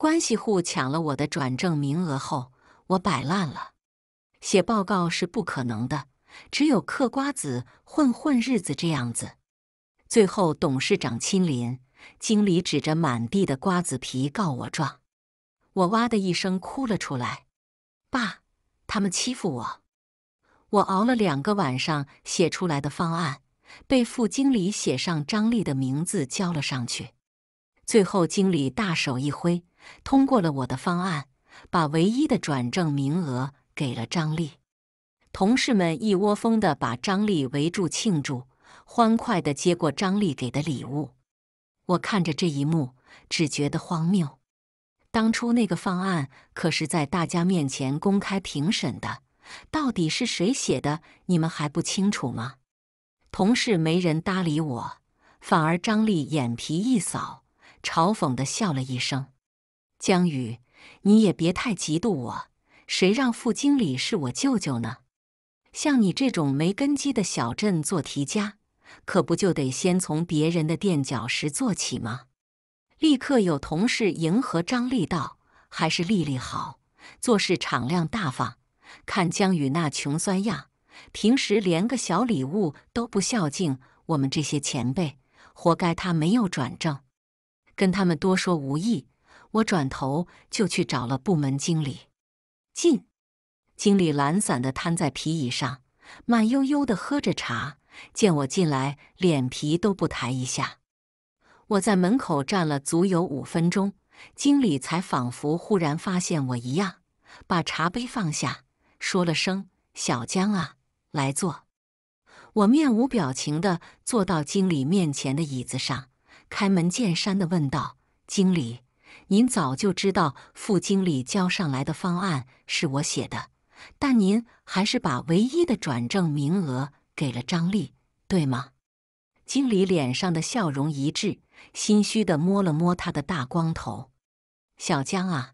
关系户抢了我的转正名额后，我摆烂了，写报告是不可能的，只有嗑瓜子混混日子这样子。最后董事长亲临，经理指着满地的瓜子皮告我状，我哇的一声哭了出来。爸，他们欺负我！我熬了两个晚上写出来的方案，被副经理写上张丽的名字交了上去。最后经理大手一挥。通过了我的方案，把唯一的转正名额给了张丽。同事们一窝蜂地把张丽围住庆祝，欢快地接过张丽给的礼物。我看着这一幕，只觉得荒谬。当初那个方案可是在大家面前公开评审的，到底是谁写的，你们还不清楚吗？同事没人搭理我，反而张丽眼皮一扫，嘲讽地笑了一声。江宇，你也别太嫉妒我，谁让副经理是我舅舅呢？像你这种没根基的小镇做题家，可不就得先从别人的垫脚石做起吗？立刻有同事迎合张丽道：“还是丽丽好，做事敞亮大方。看江宇那穷酸样，平时连个小礼物都不孝敬我们这些前辈，活该他没有转正。跟他们多说无益。”我转头就去找了部门经理，进。经理懒散地瘫在皮椅上，慢悠悠地喝着茶。见我进来，脸皮都不抬一下。我在门口站了足有五分钟，经理才仿佛忽然发现我一样，把茶杯放下，说了声：“小江啊，来坐。”我面无表情地坐到经理面前的椅子上，开门见山地问道：“经理。”您早就知道副经理交上来的方案是我写的，但您还是把唯一的转正名额给了张丽，对吗？经理脸上的笑容一致，心虚的摸了摸他的大光头。小江啊，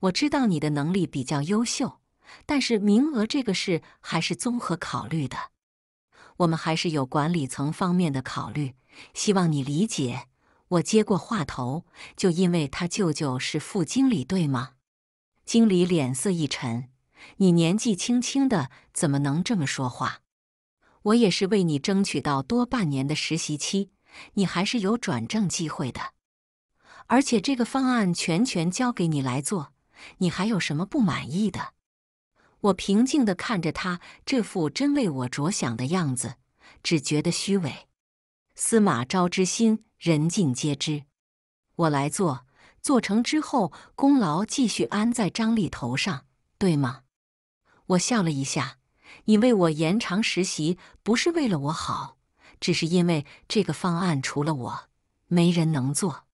我知道你的能力比较优秀，但是名额这个事还是综合考虑的，我们还是有管理层方面的考虑，希望你理解。我接过话头，就因为他舅舅是副经理，对吗？经理脸色一沉：“你年纪轻轻的，怎么能这么说话？我也是为你争取到多半年的实习期，你还是有转正机会的。而且这个方案全权交给你来做，你还有什么不满意的？”我平静的看着他这副真为我着想的样子，只觉得虚伪。司马昭之心。人尽皆知，我来做，做成之后功劳继续安在张丽头上，对吗？我笑了一下。你为我延长实习，不是为了我好，只是因为这个方案除了我，没人能做。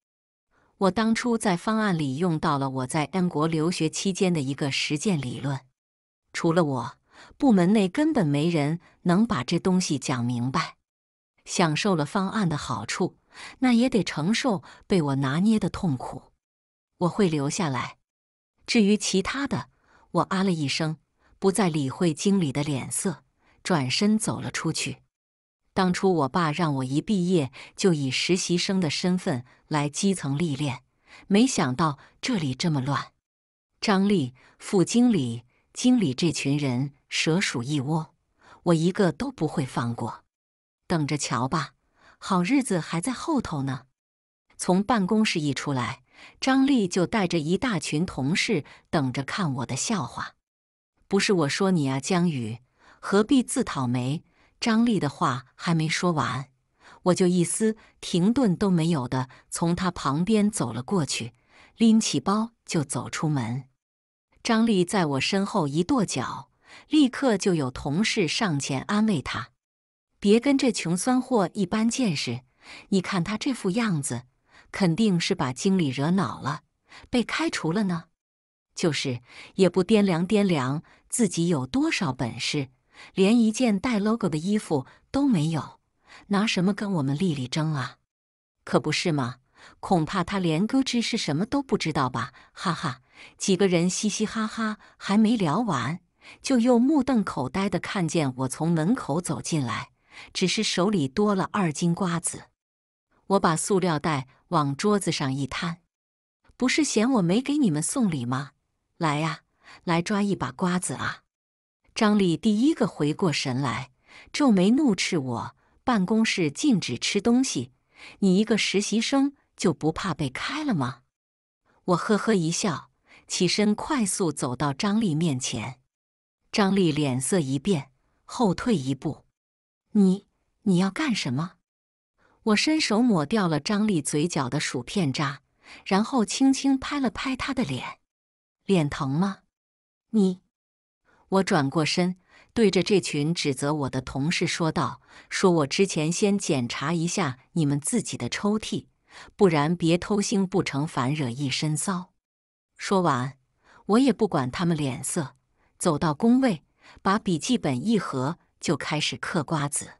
我当初在方案里用到了我在 N 国留学期间的一个实践理论，除了我，部门内根本没人能把这东西讲明白。享受了方案的好处。那也得承受被我拿捏的痛苦。我会留下来。至于其他的，我啊了一声，不再理会经理的脸色，转身走了出去。当初我爸让我一毕业就以实习生的身份来基层历练，没想到这里这么乱。张丽、副经理、经理这群人蛇鼠一窝，我一个都不会放过。等着瞧吧。好日子还在后头呢。从办公室一出来，张丽就带着一大群同事等着看我的笑话。不是我说你啊，江宇，何必自讨没？张丽的话还没说完，我就一丝停顿都没有的从他旁边走了过去，拎起包就走出门。张丽在我身后一跺脚，立刻就有同事上前安慰他。别跟这穷酸货一般见识！你看他这副样子，肯定是把经理惹恼了，被开除了呢。就是也不掂量掂量自己有多少本事，连一件带 logo 的衣服都没有，拿什么跟我们丽丽争啊？可不是吗？恐怕他连歌之是什么都不知道吧？哈哈，几个人嘻嘻哈哈，还没聊完，就又目瞪口呆的看见我从门口走进来。只是手里多了二斤瓜子，我把塑料袋往桌子上一摊，不是嫌我没给你们送礼吗？来呀，来抓一把瓜子啊！张丽第一个回过神来，皱眉怒斥我：“办公室禁止吃东西，你一个实习生就不怕被开了吗？”我呵呵一笑，起身快速走到张丽面前。张丽脸色一变，后退一步。你你要干什么？我伸手抹掉了张丽嘴角的薯片渣，然后轻轻拍了拍她的脸。脸疼吗？你？我转过身，对着这群指责我的同事说道：“说我之前先检查一下你们自己的抽屉，不然别偷腥不成反惹一身骚。”说完，我也不管他们脸色，走到工位，把笔记本一合。就开始嗑瓜子，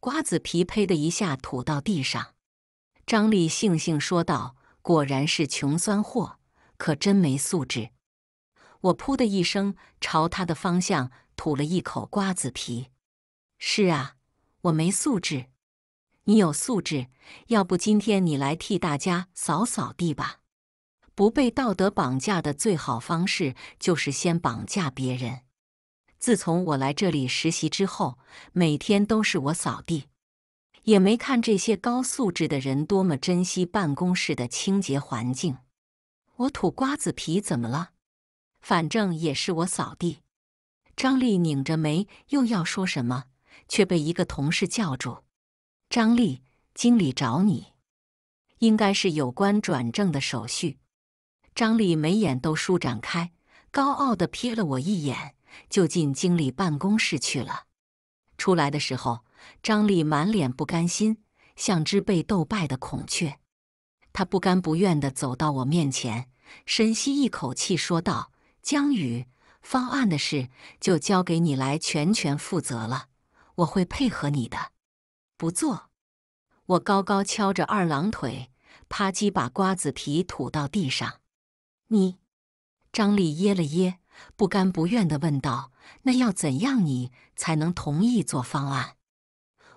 瓜子皮呸的一下吐到地上。张丽悻悻说道：“果然是穷酸货，可真没素质。”我噗的一声朝他的方向吐了一口瓜子皮。“是啊，我没素质，你有素质。要不今天你来替大家扫扫地吧？不被道德绑架的最好方式就是先绑架别人。”自从我来这里实习之后，每天都是我扫地，也没看这些高素质的人多么珍惜办公室的清洁环境。我吐瓜子皮怎么了？反正也是我扫地。张丽拧着眉又要说什么，却被一个同事叫住：“张丽，经理找你，应该是有关转正的手续。”张丽眉眼都舒展开，高傲的瞥了我一眼。就进经理办公室去了。出来的时候，张丽满脸不甘心，像只被斗败的孔雀。他不甘不愿地走到我面前，深吸一口气，说道：“江宇，方案的事就交给你来全权负责了，我会配合你的。”“不做。”我高高翘着二郎腿，啪叽把瓜子皮吐到地上。“你，张丽噎了噎。”不甘不愿地问道：“那要怎样你才能同意做方案？”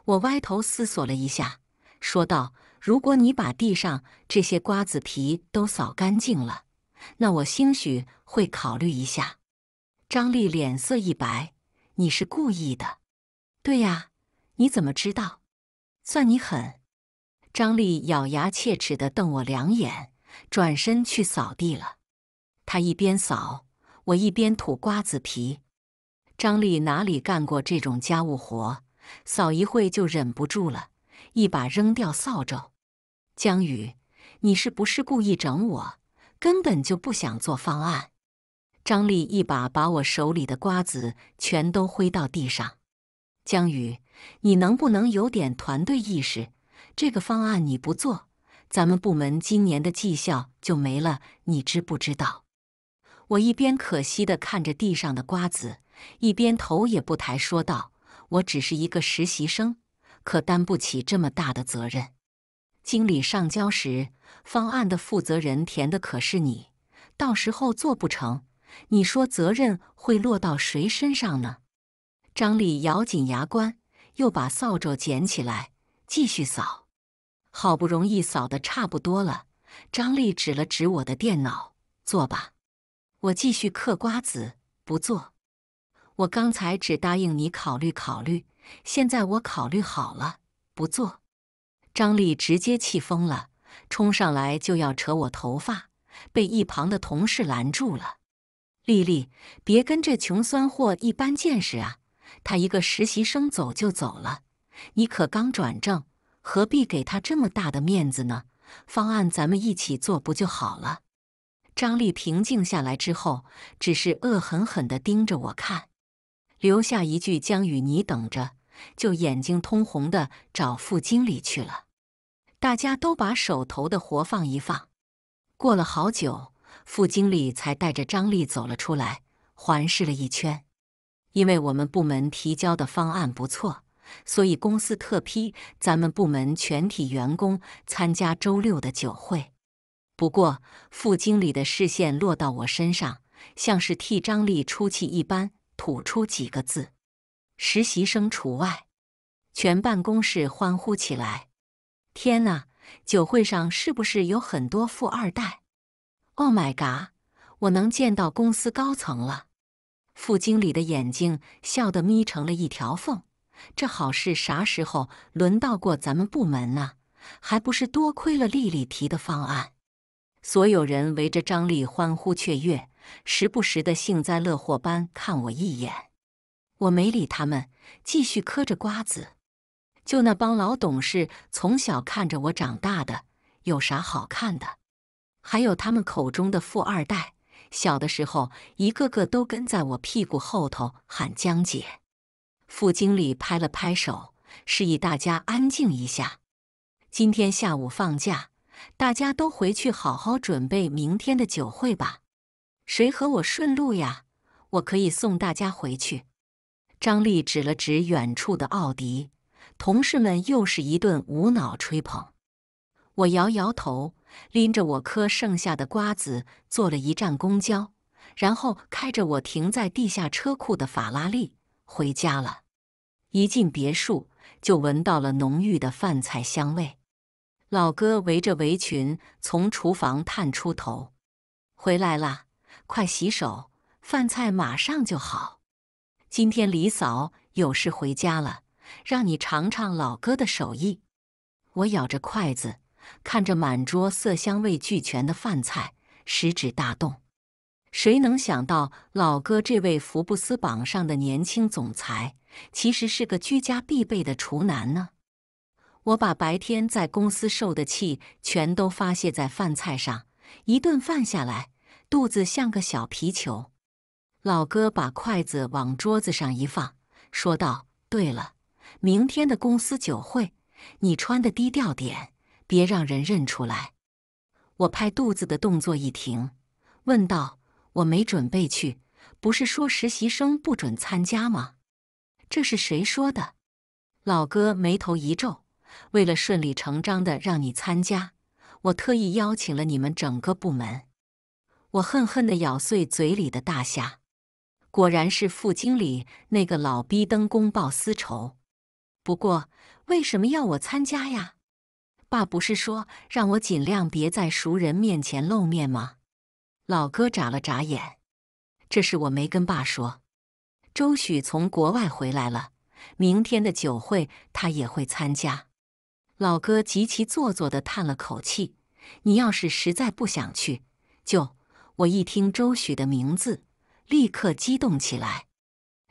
我歪头思索了一下，说道：“如果你把地上这些瓜子皮都扫干净了，那我兴许会考虑一下。”张丽脸色一白：“你是故意的！”“对呀，你怎么知道？”“算你狠！”张丽咬牙切齿地瞪我两眼，转身去扫地了。她一边扫。我一边吐瓜子皮，张丽哪里干过这种家务活，扫一会就忍不住了，一把扔掉扫帚。江宇，你是不是故意整我？根本就不想做方案。张丽一把把我手里的瓜子全都挥到地上。江宇，你能不能有点团队意识？这个方案你不做，咱们部门今年的绩效就没了，你知不知道？我一边可惜地看着地上的瓜子，一边头也不抬说道：“我只是一个实习生，可担不起这么大的责任。”经理上交时，方案的负责人填的可是你，到时候做不成，你说责任会落到谁身上呢？张丽咬紧牙关，又把扫帚捡起来继续扫。好不容易扫得差不多了，张丽指了指我的电脑：“坐吧。”我继续嗑瓜子，不做。我刚才只答应你考虑考虑，现在我考虑好了，不做。张丽直接气疯了，冲上来就要扯我头发，被一旁的同事拦住了。丽丽，别跟这穷酸货一般见识啊！他一个实习生走就走了，你可刚转正，何必给他这么大的面子呢？方案咱们一起做不就好了？张丽平静下来之后，只是恶狠狠的盯着我看，留下一句“江雨，你等着”，就眼睛通红的找副经理去了。大家都把手头的活放一放。过了好久，副经理才带着张丽走了出来，环视了一圈。因为我们部门提交的方案不错，所以公司特批咱们部门全体员工参加周六的酒会。不过，副经理的视线落到我身上，像是替张丽出气一般，吐出几个字：“实习生除外。”全办公室欢呼起来。天哪，酒会上是不是有很多富二代？Oh my god！我能见到公司高层了。副经理的眼睛笑得眯成了一条缝。这好事啥时候轮到过咱们部门呢？还不是多亏了丽丽提的方案。所有人围着张丽欢呼雀跃，时不时的幸灾乐祸般看我一眼。我没理他们，继续嗑着瓜子。就那帮老董事，从小看着我长大的，有啥好看的？还有他们口中的富二代，小的时候一个个都跟在我屁股后头喊江姐。副经理拍了拍手，示意大家安静一下。今天下午放假。大家都回去好好准备明天的酒会吧。谁和我顺路呀？我可以送大家回去。张丽指了指远处的奥迪，同事们又是一顿无脑吹捧。我摇摇头，拎着我磕剩下的瓜子坐了一站公交，然后开着我停在地下车库的法拉利回家了。一进别墅，就闻到了浓郁的饭菜香味。老哥围着围裙从厨房探出头，回来啦！快洗手，饭菜马上就好。今天李嫂有事回家了，让你尝尝老哥的手艺。我咬着筷子，看着满桌色香味俱全的饭菜，食指大动。谁能想到老哥这位福布斯榜上的年轻总裁，其实是个居家必备的厨男呢？我把白天在公司受的气全都发泄在饭菜上，一顿饭下来，肚子像个小皮球。老哥把筷子往桌子上一放，说道：“对了，明天的公司酒会，你穿的低调点，别让人认出来。”我拍肚子的动作一停，问道：“我没准备去，不是说实习生不准参加吗？这是谁说的？”老哥眉头一皱。为了顺理成章的让你参加，我特意邀请了你们整个部门。我恨恨的咬碎嘴里的大虾，果然是副经理那个老逼登公报私仇。不过，为什么要我参加呀？爸不是说让我尽量别在熟人面前露面吗？老哥眨了眨眼，这是我没跟爸说。周许从国外回来了，明天的酒会他也会参加。老哥极其做作的叹了口气：“你要是实在不想去，就……”我一听周许的名字，立刻激动起来。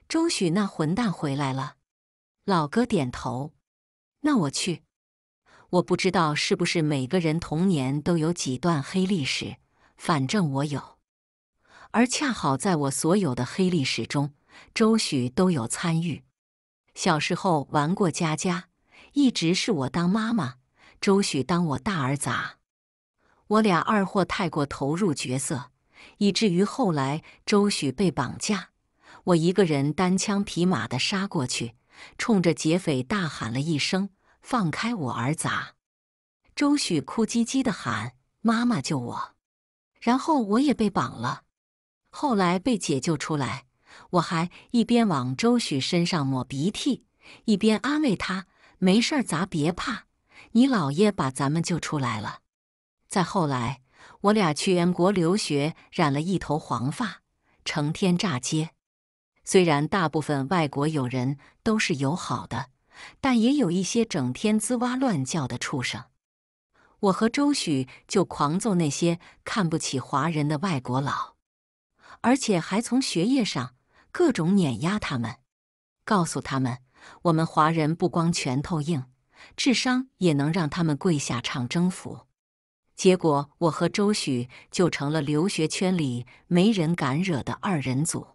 周许那混蛋回来了！老哥点头：“那我去。”我不知道是不是每个人童年都有几段黑历史，反正我有。而恰好在我所有的黑历史中，周许都有参与。小时候玩过家家。一直是我当妈妈，周许当我大儿子，我俩二货太过投入角色，以至于后来周许被绑架，我一个人单枪匹马的杀过去，冲着劫匪大喊了一声：“放开我儿子！”周许哭唧唧的喊：“妈妈救我！”然后我也被绑了，后来被解救出来，我还一边往周许身上抹鼻涕，一边安慰他。没事儿，咱别怕。你姥爷把咱们救出来了。再后来，我俩去英国留学，染了一头黄发，成天炸街。虽然大部分外国友人都是友好的，但也有一些整天滋哇乱叫的畜生。我和周许就狂揍那些看不起华人的外国佬，而且还从学业上各种碾压他们，告诉他们。我们华人不光拳头硬，智商也能让他们跪下唱征服。结果我和周许就成了留学圈里没人敢惹的二人组。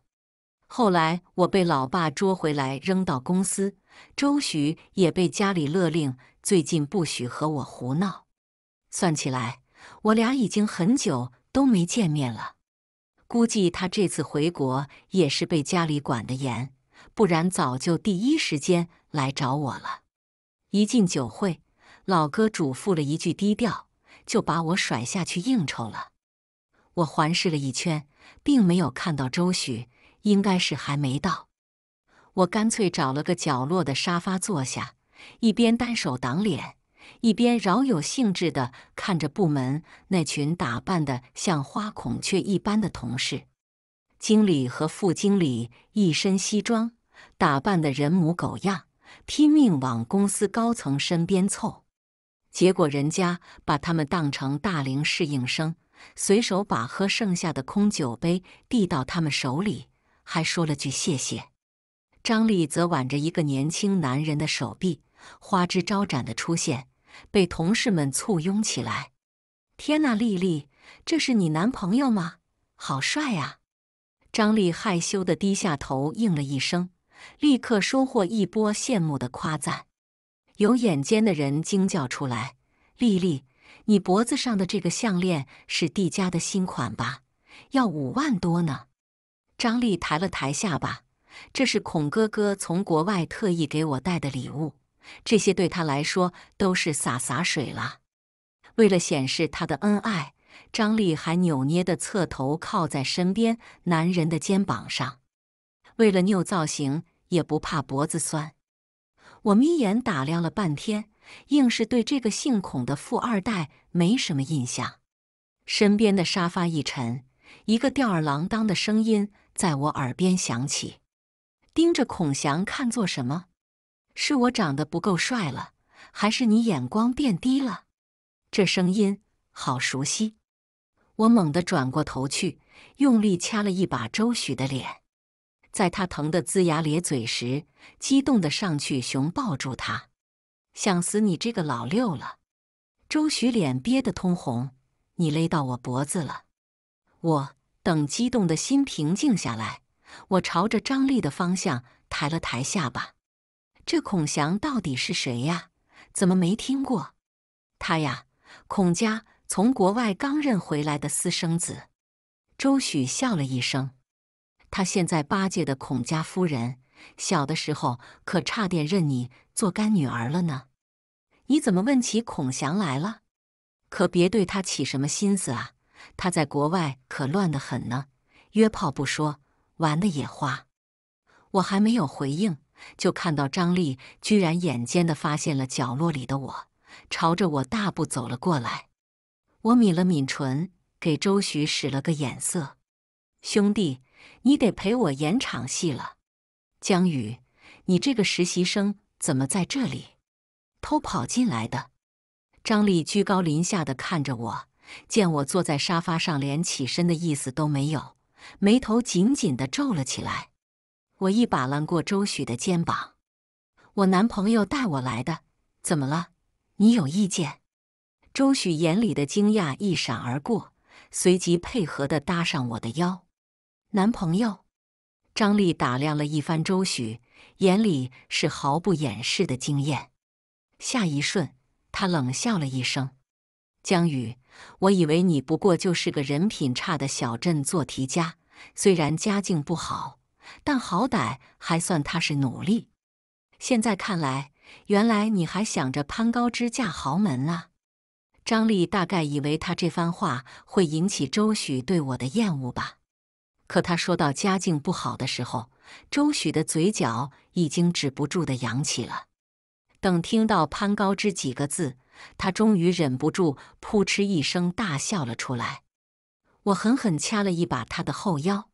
后来我被老爸捉回来扔到公司，周许也被家里勒令最近不许和我胡闹。算起来，我俩已经很久都没见面了。估计他这次回国也是被家里管得严。不然早就第一时间来找我了。一进酒会，老哥嘱咐了一句低调，就把我甩下去应酬了。我环视了一圈，并没有看到周许，应该是还没到。我干脆找了个角落的沙发坐下，一边单手挡脸，一边饶有兴致地看着部门那群打扮得像花孔雀一般的同事。经理和副经理一身西装，打扮的人模狗样，拼命往公司高层身边凑，结果人家把他们当成大龄适应生，随手把喝剩下的空酒杯递到他们手里，还说了句谢谢。张丽则挽着一个年轻男人的手臂，花枝招展的出现，被同事们簇拥起来。天呐，丽丽，这是你男朋友吗？好帅啊！张丽害羞的低下头，应了一声，立刻收获一波羡慕的夸赞。有眼尖的人惊叫出来：“丽丽，你脖子上的这个项链是帝家的新款吧？要五万多呢！”张丽抬了抬下巴：“这是孔哥哥从国外特意给我带的礼物，这些对他来说都是洒洒水了。为了显示他的恩爱。”张丽还扭捏的侧头靠在身边男人的肩膀上，为了拗造型也不怕脖子酸。我眯眼打量了半天，硬是对这个姓孔的富二代没什么印象。身边的沙发一沉，一个吊儿郎当的声音在我耳边响起：“盯着孔祥看做什么？是我长得不够帅了，还是你眼光变低了？”这声音好熟悉。我猛地转过头去，用力掐了一把周许的脸，在他疼得龇牙咧嘴时，激动的上去熊抱住他，想死你这个老六了。周许脸憋得通红，你勒到我脖子了。我等激动的心平静下来，我朝着张丽的方向抬了抬下巴。这孔祥到底是谁呀？怎么没听过？他呀，孔家。从国外刚认回来的私生子，周许笑了一声。他现在八戒的孔家夫人，小的时候可差点认你做干女儿了呢。你怎么问起孔祥来了？可别对他起什么心思啊！他在国外可乱得很呢，约炮不说，玩的也花。我还没有回应，就看到张丽居然眼尖的发现了角落里的我，朝着我大步走了过来。我抿了抿唇，给周许使了个眼色：“兄弟，你得陪我演场戏了。”江宇，你这个实习生怎么在这里？偷跑进来的？张丽居高临下的看着我，见我坐在沙发上连起身的意思都没有，眉头紧紧的皱了起来。我一把揽过周许的肩膀：“我男朋友带我来的，怎么了？你有意见？”周许眼里的惊讶一闪而过，随即配合的搭上我的腰。男朋友张丽打量了一番周许，眼里是毫不掩饰的惊艳。下一瞬，他冷笑了一声：“江宇，我以为你不过就是个人品差的小镇做题家，虽然家境不好，但好歹还算他是努力。现在看来，原来你还想着攀高枝嫁豪门啊！”张丽大概以为他这番话会引起周许对我的厌恶吧，可他说到家境不好的时候，周许的嘴角已经止不住的扬起了。等听到“攀高枝”几个字，他终于忍不住扑哧一声大笑了出来。我狠狠掐了一把他的后腰。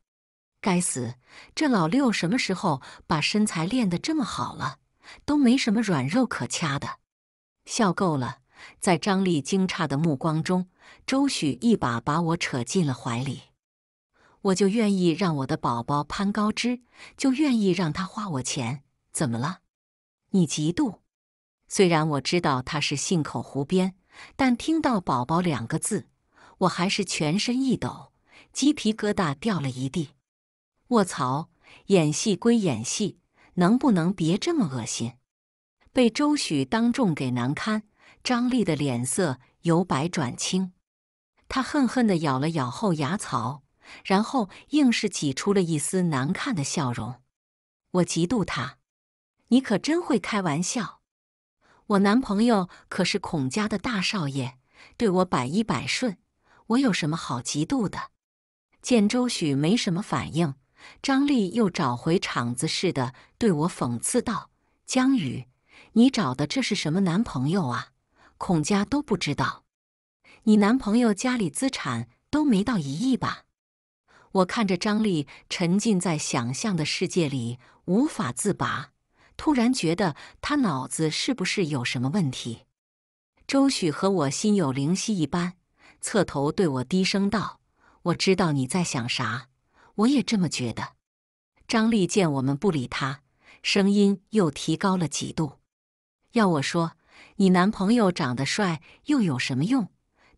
该死，这老六什么时候把身材练得这么好了，都没什么软肉可掐的。笑够了。在张丽惊诧的目光中，周许一把把我扯进了怀里。我就愿意让我的宝宝攀高枝，就愿意让他花我钱，怎么了？你嫉妒？虽然我知道他是信口胡编，但听到“宝宝”两个字，我还是全身一抖，鸡皮疙瘩掉了一地。卧槽！演戏归演戏，能不能别这么恶心？被周许当众给难堪。张丽的脸色由白转青，她恨恨地咬了咬后牙槽，然后硬是挤出了一丝难看的笑容。我嫉妒他，你可真会开玩笑！我男朋友可是孔家的大少爷，对我百依百顺，我有什么好嫉妒的？见周许没什么反应，张丽又找回场子似的对我讽刺道：“江宇，你找的这是什么男朋友啊？”孔家都不知道，你男朋友家里资产都没到一亿吧？我看着张丽沉浸在想象的世界里无法自拔，突然觉得他脑子是不是有什么问题？周许和我心有灵犀一般，侧头对我低声道：“我知道你在想啥，我也这么觉得。”张丽见我们不理他，声音又提高了几度：“要我说。”你男朋友长得帅又有什么用？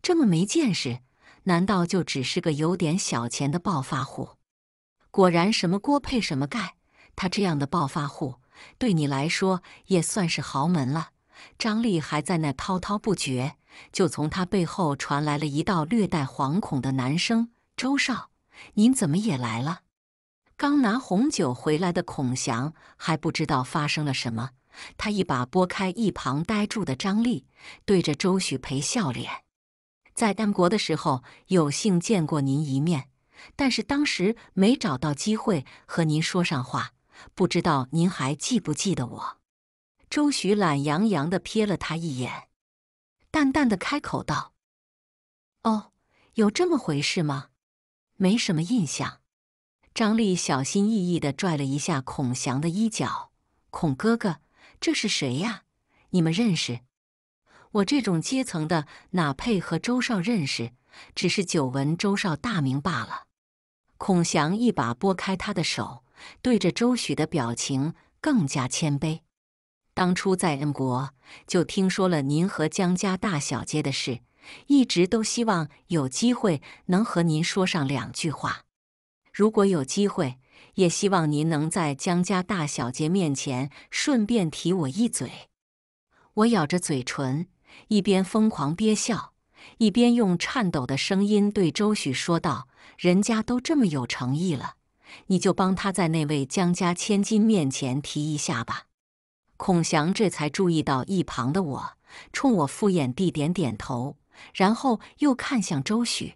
这么没见识，难道就只是个有点小钱的暴发户？果然什么锅配什么盖，他这样的暴发户对你来说也算是豪门了。张丽还在那滔滔不绝，就从他背后传来了一道略带惶恐的男声：“周少，您怎么也来了？”刚拿红酒回来的孔祥还不知道发生了什么。他一把拨开一旁呆住的张丽，对着周许陪笑脸。在丹国的时候，有幸见过您一面，但是当时没找到机会和您说上话，不知道您还记不记得我。周许懒洋洋的瞥了他一眼，淡淡的开口道：“哦，有这么回事吗？没什么印象。”张丽小心翼翼的拽了一下孔祥的衣角，孔哥哥。这是谁呀？你们认识我这种阶层的哪配和周少认识？只是久闻周少大名罢了。孔祥一把拨开他的手，对着周许的表情更加谦卑。当初在恩国就听说了您和江家大小姐的事，一直都希望有机会能和您说上两句话。如果有机会。也希望您能在江家大小姐面前顺便提我一嘴。我咬着嘴唇，一边疯狂憋笑，一边用颤抖的声音对周许说道：“人家都这么有诚意了，你就帮他在那位江家千金面前提一下吧。”孔祥这才注意到一旁的我，冲我敷衍地点点头，然后又看向周许：“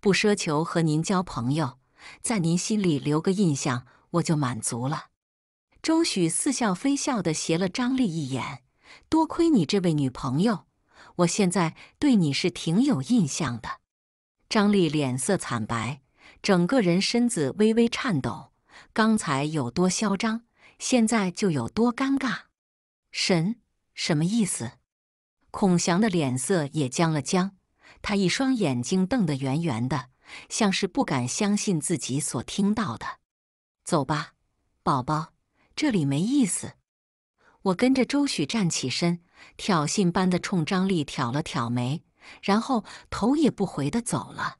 不奢求和您交朋友。”在您心里留个印象，我就满足了。周许似笑非笑地斜了张丽一眼，多亏你这位女朋友，我现在对你是挺有印象的。张丽脸色惨白，整个人身子微微颤抖。刚才有多嚣张，现在就有多尴尬。神什么意思？孔祥的脸色也僵了僵，他一双眼睛瞪得圆圆的。像是不敢相信自己所听到的。走吧，宝宝，这里没意思。我跟着周许站起身，挑衅般的冲张丽挑了挑眉，然后头也不回的走了。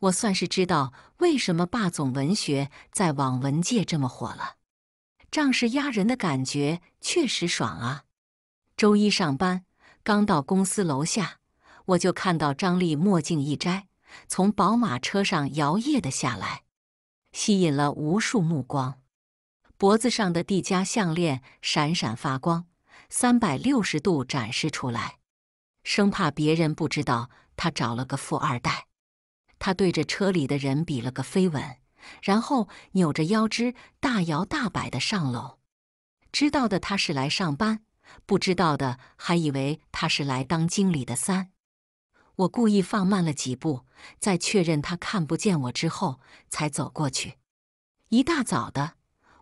我算是知道为什么霸总文学在网文界这么火了，仗势压人的感觉确实爽啊。周一上班，刚到公司楼下，我就看到张丽墨镜一摘。从宝马车上摇曳的下来，吸引了无数目光。脖子上的蒂加项链闪闪发光，三百六十度展示出来，生怕别人不知道他找了个富二代。他对着车里的人比了个飞吻，然后扭着腰肢大摇大摆的上楼。知道的他是来上班，不知道的还以为他是来当经理的三。我故意放慢了几步，在确认他看不见我之后，才走过去。一大早的，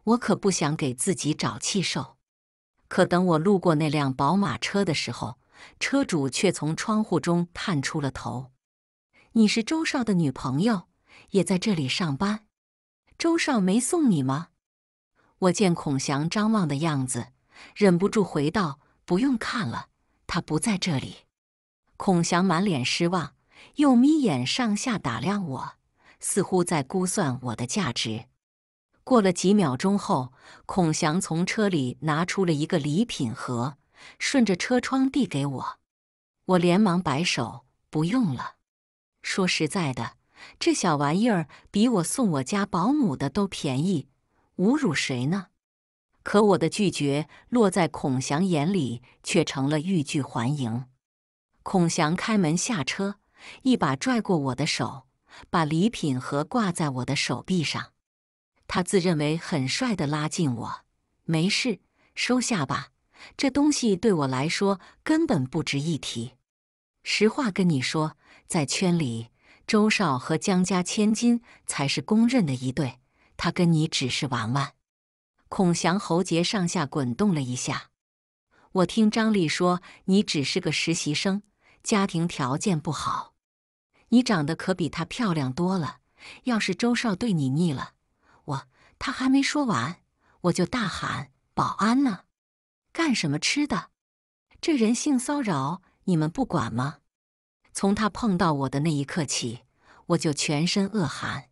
我可不想给自己找气受。可等我路过那辆宝马车的时候，车主却从窗户中探出了头：“你是周少的女朋友，也在这里上班？周少没送你吗？”我见孔祥张望的样子，忍不住回道：“不用看了，他不在这里。”孔祥满脸失望，又眯眼上下打量我，似乎在估算我的价值。过了几秒钟后，孔祥从车里拿出了一个礼品盒，顺着车窗递给我。我连忙摆手：“不用了。”说实在的，这小玩意儿比我送我家保姆的都便宜，侮辱谁呢？可我的拒绝落在孔祥眼里，却成了欲拒还迎。孔祥开门下车，一把拽过我的手，把礼品盒挂在我的手臂上。他自认为很帅的拉近我，没事，收下吧。这东西对我来说根本不值一提。实话跟你说，在圈里，周少和江家千金才是公认的一对。他跟你只是玩玩。孔祥喉结上下滚动了一下。我听张丽说，你只是个实习生。家庭条件不好，你长得可比她漂亮多了。要是周少对你腻了，我他还没说完，我就大喊：“保安呢？干什么吃的？这人性骚扰你们不管吗？”从他碰到我的那一刻起，我就全身恶寒。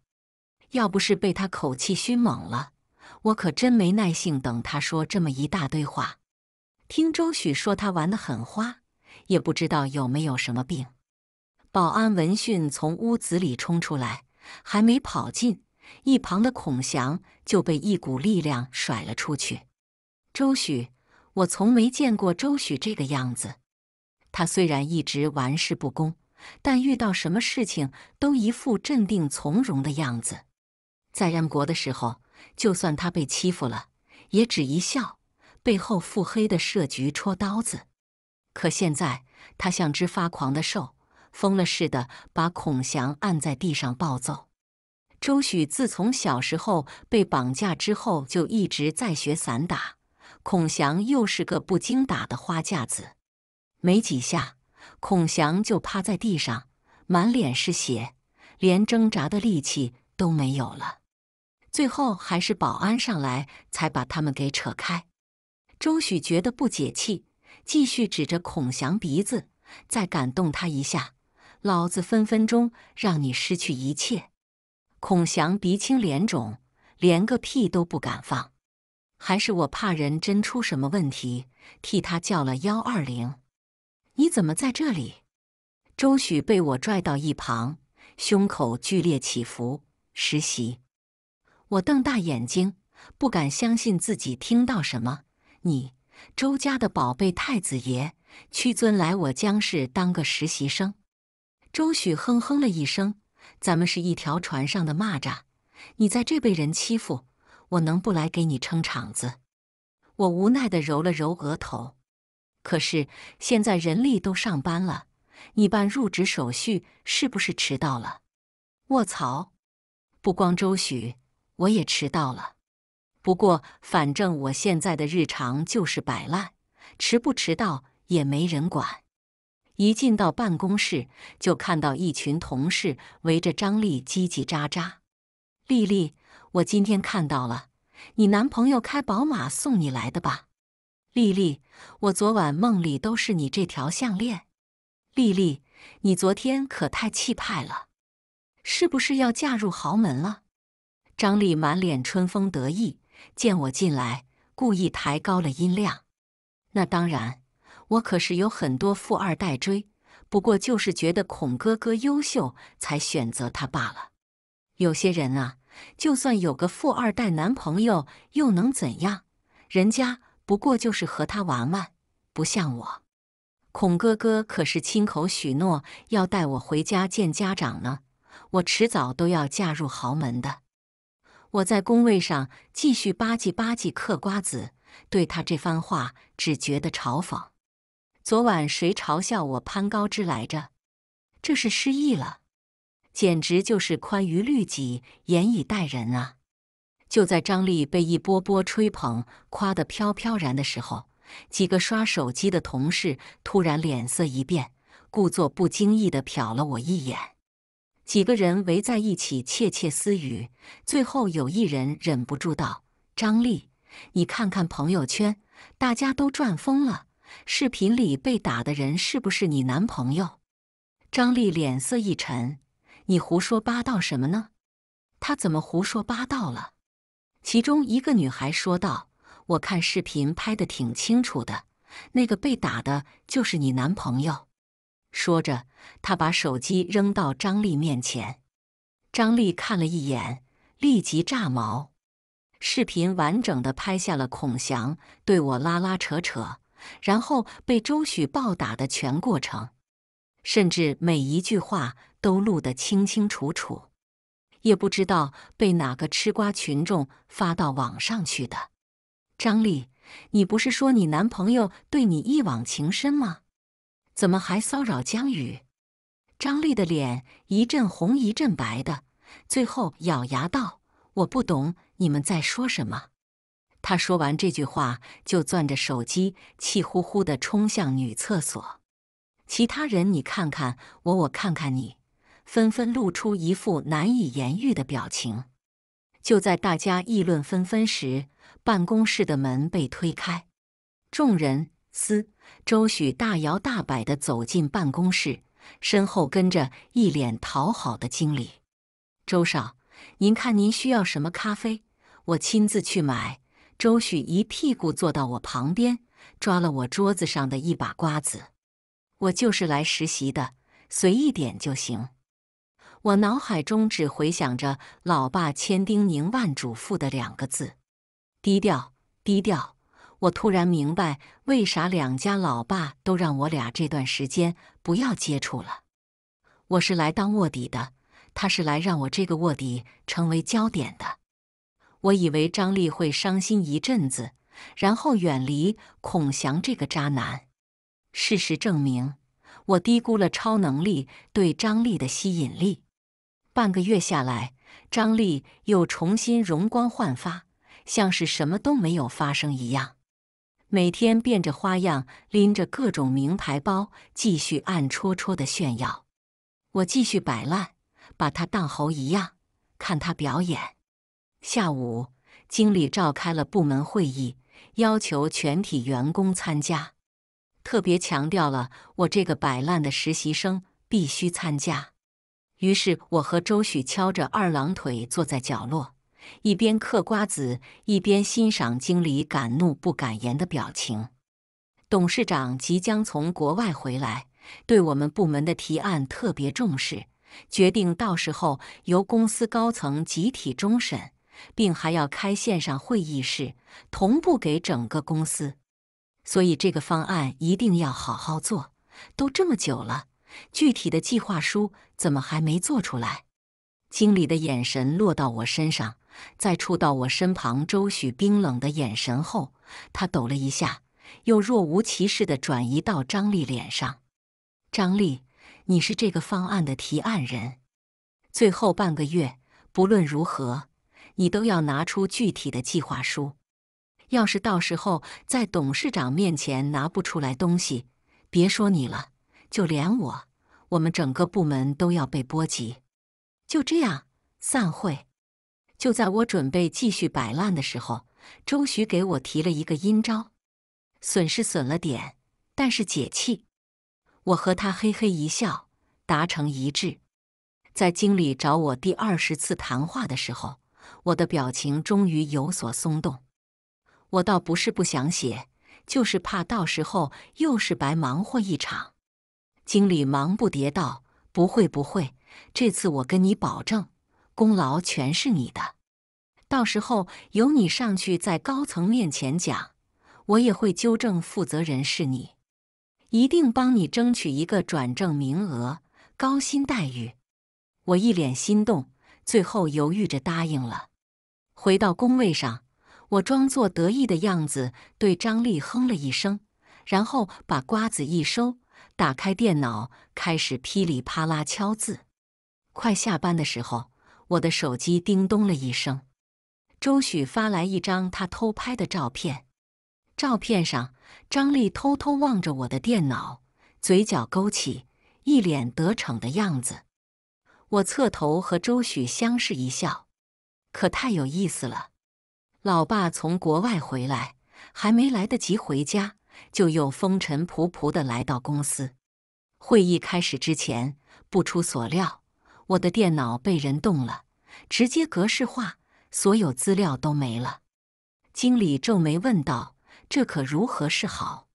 要不是被他口气熏懵了，我可真没耐性等他说这么一大堆话。听周许说，他玩得很花。也不知道有没有什么病。保安闻讯从屋子里冲出来，还没跑近，一旁的孔祥就被一股力量甩了出去。周许，我从没见过周许这个样子。他虽然一直玩世不恭，但遇到什么事情都一副镇定从容的样子。在燕国的时候，就算他被欺负了，也只一笑，背后腹黑的设局戳刀子。可现在，他像只发狂的兽，疯了似的把孔祥按在地上暴揍。周许自从小时候被绑架之后，就一直在学散打。孔祥又是个不经打的花架子，没几下，孔祥就趴在地上，满脸是血，连挣扎的力气都没有了。最后还是保安上来才把他们给扯开。周许觉得不解气。继续指着孔祥鼻子，再敢动他一下，老子分分钟让你失去一切！孔祥鼻青脸肿，连个屁都不敢放。还是我怕人真出什么问题，替他叫了幺二零。你怎么在这里？周许被我拽到一旁，胸口剧烈起伏。实习，我瞪大眼睛，不敢相信自己听到什么。你。周家的宝贝太子爷屈尊来我江氏当个实习生。周许哼哼了一声：“咱们是一条船上的蚂蚱，你在这被人欺负，我能不来给你撑场子？”我无奈地揉了揉额头。可是现在人力都上班了，你办入职手续是不是迟到了？卧槽！不光周许，我也迟到了。不过，反正我现在的日常就是摆烂，迟不迟到也没人管。一进到办公室，就看到一群同事围着张丽叽叽喳喳：“丽丽，我今天看到了你男朋友开宝马送你来的吧？”“丽丽，我昨晚梦里都是你这条项链。”“丽丽，你昨天可太气派了，是不是要嫁入豪门了？”张丽满脸春风得意。见我进来，故意抬高了音量。那当然，我可是有很多富二代追，不过就是觉得孔哥哥优秀，才选择他罢了。有些人啊，就算有个富二代男朋友，又能怎样？人家不过就是和他玩玩，不像我。孔哥哥可是亲口许诺要带我回家见家长呢，我迟早都要嫁入豪门的。我在工位上继续吧唧吧唧嗑瓜子，对他这番话只觉得嘲讽。昨晚谁嘲笑我攀高枝来着？这是失忆了，简直就是宽于律己，严以待人啊！就在张丽被一波波吹捧夸得飘飘然的时候，几个刷手机的同事突然脸色一变，故作不经意的瞟了我一眼。几个人围在一起窃窃私语，最后有一人忍不住道：“张丽，你看看朋友圈，大家都赚疯了。视频里被打的人是不是你男朋友？”张丽脸色一沉：“你胡说八道什么呢？他怎么胡说八道了？”其中一个女孩说道：“我看视频拍的挺清楚的，那个被打的就是你男朋友。”说着，他把手机扔到张丽面前。张丽看了一眼，立即炸毛。视频完整的拍下了孔祥对我拉拉扯扯，然后被周许暴打的全过程，甚至每一句话都录得清清楚楚。也不知道被哪个吃瓜群众发到网上去的。张丽，你不是说你男朋友对你一往情深吗？怎么还骚扰江宇？张丽的脸一阵红一阵白的，最后咬牙道：“我不懂你们在说什么。”她说完这句话，就攥着手机，气呼呼地冲向女厕所。其他人，你看看我，我看看你，纷纷露出一副难以言喻的表情。就在大家议论纷纷时，办公室的门被推开，众人。嘶！周许大摇大摆地走进办公室，身后跟着一脸讨好的经理。周少，您看您需要什么咖啡？我亲自去买。周许一屁股坐到我旁边，抓了我桌子上的一把瓜子。我就是来实习的，随意点就行。我脑海中只回想着老爸千叮咛万嘱咐的两个字：低调，低调。我突然明白为啥两家老爸都让我俩这段时间不要接触了。我是来当卧底的，他是来让我这个卧底成为焦点的。我以为张丽会伤心一阵子，然后远离孔祥这个渣男。事实证明，我低估了超能力对张丽的吸引力。半个月下来，张丽又重新容光焕发，像是什么都没有发生一样。每天变着花样，拎着各种名牌包，继续暗戳戳的炫耀。我继续摆烂，把他当猴一样看他表演。下午，经理召开了部门会议，要求全体员工参加，特别强调了我这个摆烂的实习生必须参加。于是，我和周许翘着二郎腿坐在角落。一边嗑瓜子，一边欣赏经理敢怒不敢言的表情。董事长即将从国外回来，对我们部门的提案特别重视，决定到时候由公司高层集体终审，并还要开线上会议室，同步给整个公司。所以这个方案一定要好好做。都这么久了，具体的计划书怎么还没做出来？经理的眼神落到我身上。在触到我身旁周许冰冷的眼神后，他抖了一下，又若无其事地转移到张丽脸上。张丽，你是这个方案的提案人，最后半个月，不论如何，你都要拿出具体的计划书。要是到时候在董事长面前拿不出来东西，别说你了，就连我，我们整个部门都要被波及。就这样，散会。就在我准备继续摆烂的时候，周徐给我提了一个阴招，损是损了点，但是解气。我和他嘿嘿一笑，达成一致。在经理找我第二十次谈话的时候，我的表情终于有所松动。我倒不是不想写，就是怕到时候又是白忙活一场。经理忙不迭道：“不会不会，这次我跟你保证。”功劳全是你的，到时候由你上去在高层面前讲，我也会纠正负责人是你，一定帮你争取一个转正名额、高薪待遇。我一脸心动，最后犹豫着答应了。回到工位上，我装作得意的样子对张丽哼了一声，然后把瓜子一收，打开电脑开始噼里啪啦敲字。快下班的时候。我的手机叮咚了一声，周许发来一张他偷拍的照片。照片上，张丽偷偷望着我的电脑，嘴角勾起，一脸得逞的样子。我侧头和周许相视一笑，可太有意思了。老爸从国外回来，还没来得及回家，就又风尘仆仆的来到公司。会议开始之前，不出所料。我的电脑被人动了，直接格式化，所有资料都没了。经理皱眉问道：“这可如何是好？”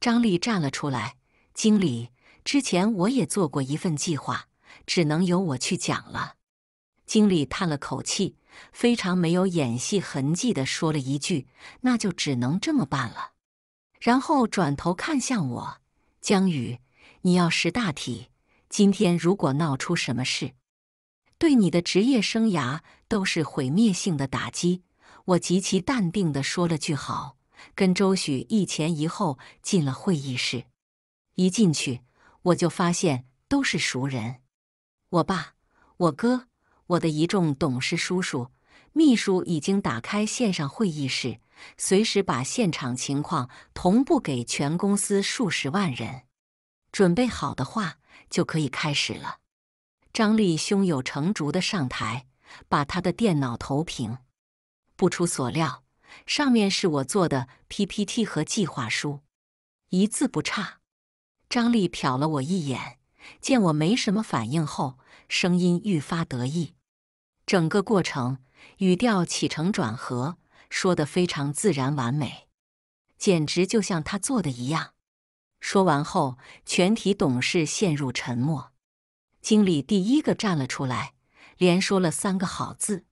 张丽站了出来：“经理，之前我也做过一份计划，只能由我去讲了。”经理叹了口气，非常没有演戏痕迹地说了一句：“那就只能这么办了。”然后转头看向我：“江宇，你要识大体。”今天如果闹出什么事，对你的职业生涯都是毁灭性的打击。我极其淡定的说了句好，跟周许一前一后进了会议室。一进去，我就发现都是熟人，我爸、我哥、我的一众董事叔叔。秘书已经打开线上会议室，随时把现场情况同步给全公司数十万人。准备好的话。就可以开始了。张丽胸有成竹的上台，把他的电脑投屏。不出所料，上面是我做的 PPT 和计划书，一字不差。张丽瞟了我一眼，见我没什么反应后，声音愈发得意。整个过程，语调起承转合，说的非常自然完美，简直就像他做的一样。说完后，全体董事陷入沉默。经理第一个站了出来，连说了三个“好”字，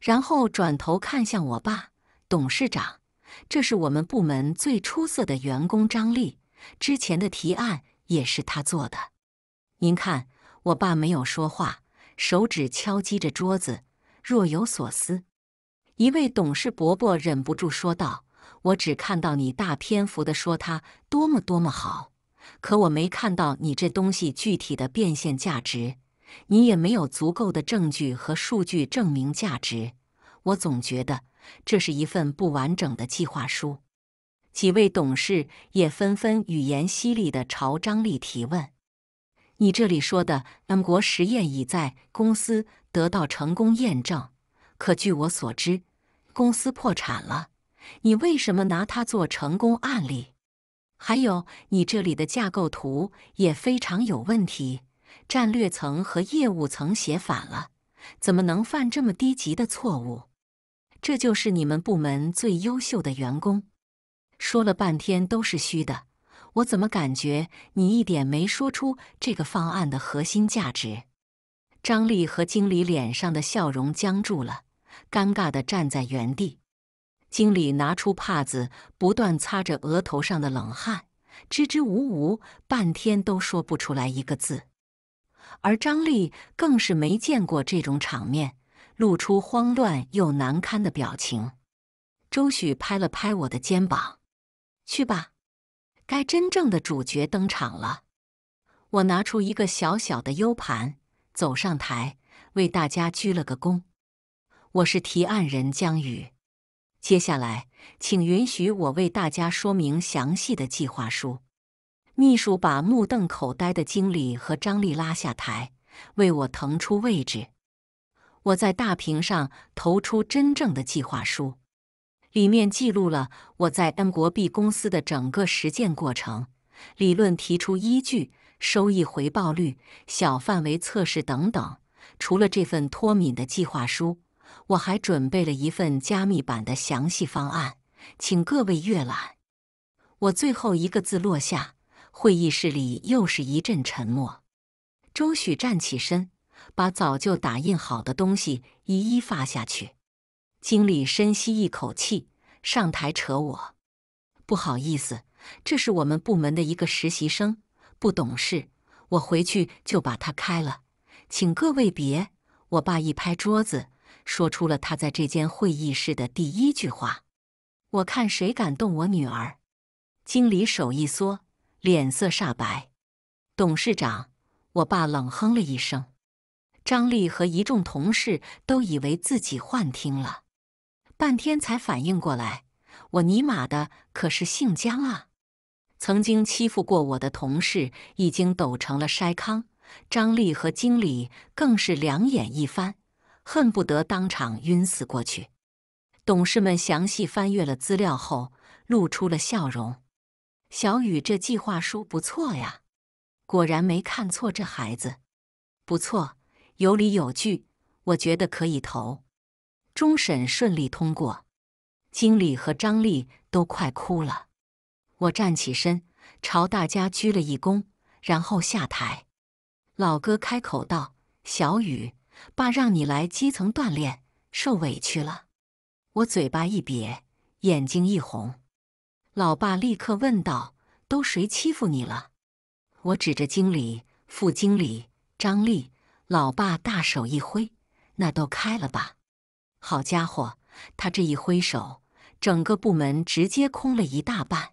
然后转头看向我爸，董事长：“这是我们部门最出色的员工张丽，之前的提案也是他做的。”您看，我爸没有说话，手指敲击着桌子，若有所思。一位董事伯伯忍不住说道。我只看到你大篇幅的说它多么多么好，可我没看到你这东西具体的变现价值，你也没有足够的证据和数据证明价值。我总觉得这是一份不完整的计划书。几位董事也纷纷语言犀利地朝张力提问：“你这里说的 M 国实验已在公司得到成功验证，可据我所知，公司破产了。”你为什么拿它做成功案例？还有，你这里的架构图也非常有问题，战略层和业务层写反了，怎么能犯这么低级的错误？这就是你们部门最优秀的员工，说了半天都是虚的，我怎么感觉你一点没说出这个方案的核心价值？张丽和经理脸上的笑容僵住了，尴尬地站在原地。经理拿出帕子，不断擦着额头上的冷汗，支支吾吾半天都说不出来一个字。而张丽更是没见过这种场面，露出慌乱又难堪的表情。周许拍了拍我的肩膀：“去吧，该真正的主角登场了。”我拿出一个小小的 U 盘，走上台，为大家鞠了个躬：“我是提案人江宇。”接下来，请允许我为大家说明详细的计划书。秘书把目瞪口呆的经理和张丽拉下台，为我腾出位置。我在大屏上投出真正的计划书，里面记录了我在 N 国 B 公司的整个实践过程、理论提出依据、收益回报率、小范围测试等等。除了这份脱敏的计划书。我还准备了一份加密版的详细方案，请各位阅览。我最后一个字落下，会议室里又是一阵沉默。周许站起身，把早就打印好的东西一一发下去。经理深吸一口气，上台扯我：“不好意思，这是我们部门的一个实习生，不懂事，我回去就把他开了。”请各位别。我爸一拍桌子。说出了他在这间会议室的第一句话：“我看谁敢动我女儿！”经理手一缩，脸色煞白。董事长，我爸冷哼了一声。张丽和一众同事都以为自己幻听了，半天才反应过来：“我尼玛的，可是姓江啊！”曾经欺负过我的同事已经抖成了筛糠，张丽和经理更是两眼一翻。恨不得当场晕死过去。董事们详细翻阅了资料后，露出了笑容。小雨这计划书不错呀，果然没看错这孩子。不错，有理有据，我觉得可以投。终审顺利通过，经理和张丽都快哭了。我站起身，朝大家鞠了一躬，然后下台。老哥开口道：“小雨。”爸让你来基层锻炼，受委屈了。我嘴巴一瘪，眼睛一红。老爸立刻问道：“都谁欺负你了？”我指着经理、副经理张丽。老爸大手一挥：“那都开了吧。”好家伙，他这一挥手，整个部门直接空了一大半。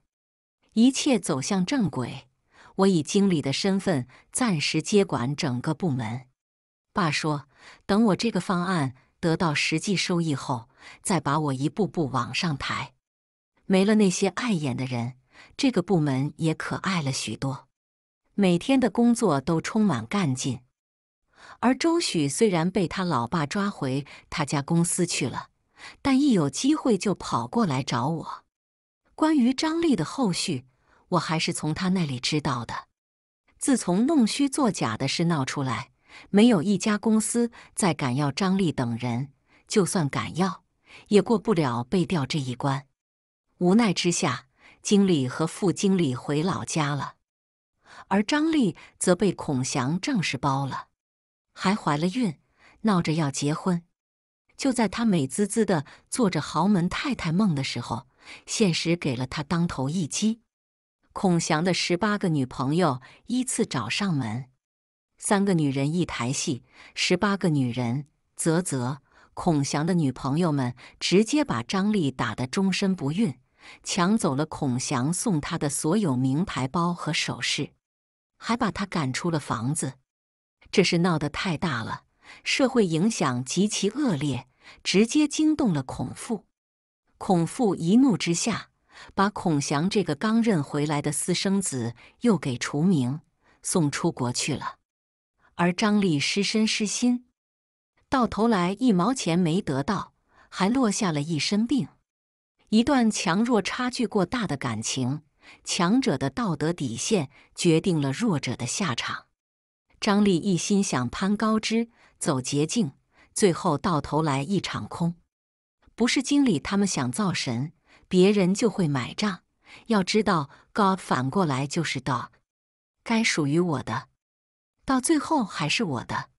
一切走向正轨。我以经理的身份暂时接管整个部门。爸说。等我这个方案得到实际收益后，再把我一步步往上抬。没了那些碍眼的人，这个部门也可爱了许多。每天的工作都充满干劲。而周许虽然被他老爸抓回他家公司去了，但一有机会就跑过来找我。关于张丽的后续，我还是从他那里知道的。自从弄虚作假的事闹出来。没有一家公司再敢要张丽等人，就算敢要，也过不了被调这一关。无奈之下，经理和副经理回老家了，而张丽则被孔祥正式包了，还怀了孕，闹着要结婚。就在他美滋滋的做着豪门太太梦的时候，现实给了他当头一击。孔祥的十八个女朋友依次找上门。三个女人一台戏，十八个女人。啧啧，孔祥的女朋友们直接把张丽打得终身不孕，抢走了孔祥送她的所有名牌包和首饰，还把她赶出了房子。这事闹得太大了，社会影响极其恶劣，直接惊动了孔父。孔父一怒之下，把孔祥这个刚认回来的私生子又给除名，送出国去了。而张丽失身失心，到头来一毛钱没得到，还落下了一身病。一段强弱差距过大的感情，强者的道德底线决定了弱者的下场。张丽一心想攀高枝、走捷径，最后到头来一场空。不是经理他们想造神，别人就会买账。要知道，God 反过来就是 Dog，该属于我的。到最后还是我的。